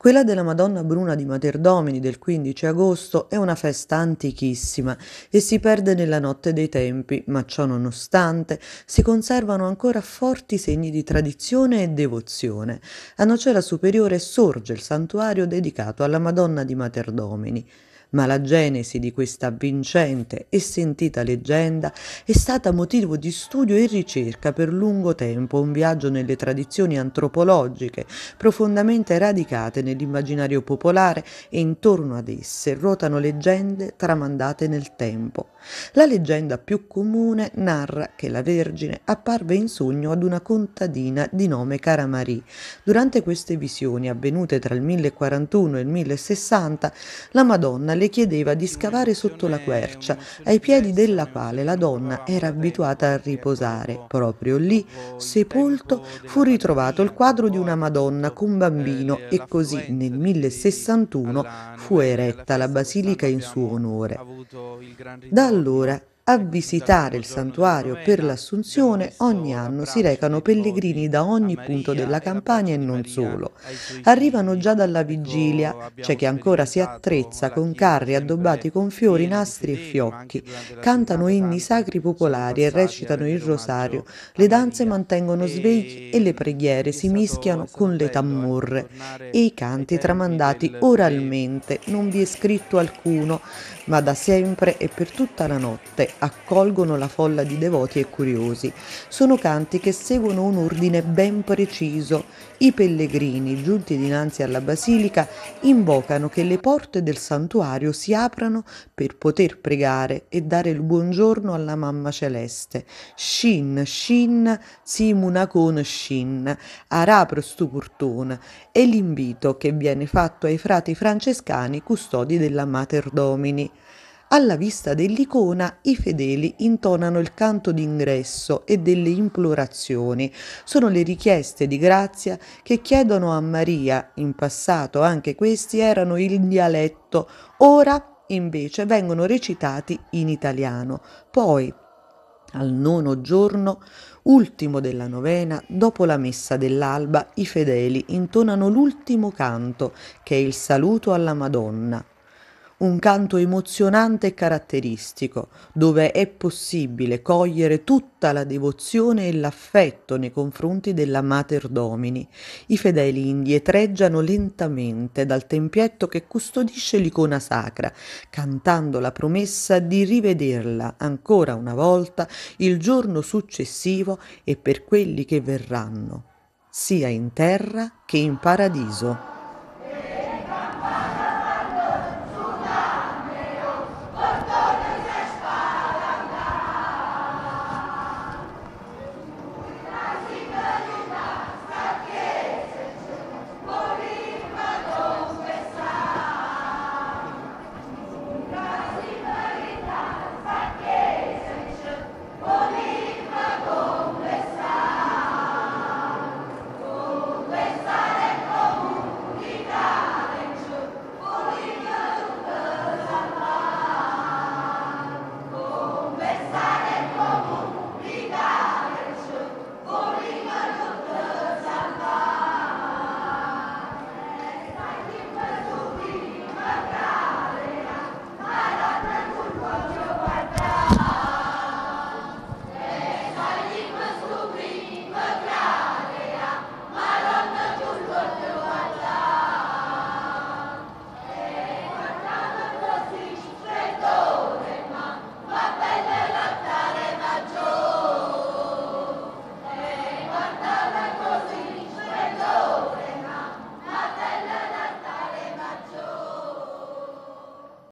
Quella della Madonna Bruna di Materdomini del 15 agosto è una festa antichissima e si perde nella notte dei tempi, ma ciò nonostante si conservano ancora forti segni di tradizione e devozione. A Nocera Superiore sorge il santuario dedicato alla Madonna di Materdomini ma la genesi di questa vincente e sentita leggenda è stata motivo di studio e ricerca per lungo tempo, un viaggio nelle tradizioni antropologiche profondamente radicate nell'immaginario popolare e intorno ad esse ruotano leggende tramandate nel tempo. La leggenda più comune narra che la Vergine apparve in sogno ad una contadina di nome Cara Marie. Durante queste visioni avvenute tra il 1041 e il 1060, la Madonna le chiedeva di scavare sotto la quercia, ai piedi della quale la donna era abituata a riposare. Proprio lì, sepolto, fu ritrovato il quadro di una Madonna con bambino e così nel 1061 fu eretta la basilica in suo onore. Da allora a visitare il santuario per l'Assunzione ogni anno si recano pellegrini da ogni punto della campagna e non solo. Arrivano già dalla vigilia, c'è chi ancora si attrezza con carri addobbati con fiori, nastri e fiocchi, cantano inni sacri popolari e recitano il rosario, le danze mantengono svegli e le preghiere si mischiano con le tammurre e i canti tramandati oralmente, non vi è scritto alcuno, ma da sempre e per tutta la notte accolgono la folla di devoti e curiosi. Sono canti che seguono un ordine ben preciso. I pellegrini, giunti dinanzi alla basilica, invocano che le porte del santuario si aprano per poter pregare e dare il buongiorno alla Mamma Celeste. Shin, Shin, Simunacon Shin, Arapro Stuportona è l'invito che viene fatto ai frati francescani custodi della Mater Domini. Alla vista dell'icona i fedeli intonano il canto d'ingresso e delle implorazioni. Sono le richieste di grazia che chiedono a Maria, in passato anche questi erano in dialetto, ora invece vengono recitati in italiano. Poi, al nono giorno, ultimo della novena, dopo la messa dell'alba, i fedeli intonano l'ultimo canto, che è il saluto alla Madonna un canto emozionante e caratteristico, dove è possibile cogliere tutta la devozione e l'affetto nei confronti della Mater Domini. I fedeli indietreggiano lentamente dal tempietto che custodisce l'icona sacra, cantando la promessa di rivederla ancora una volta il giorno successivo e per quelli che verranno, sia in terra che in paradiso.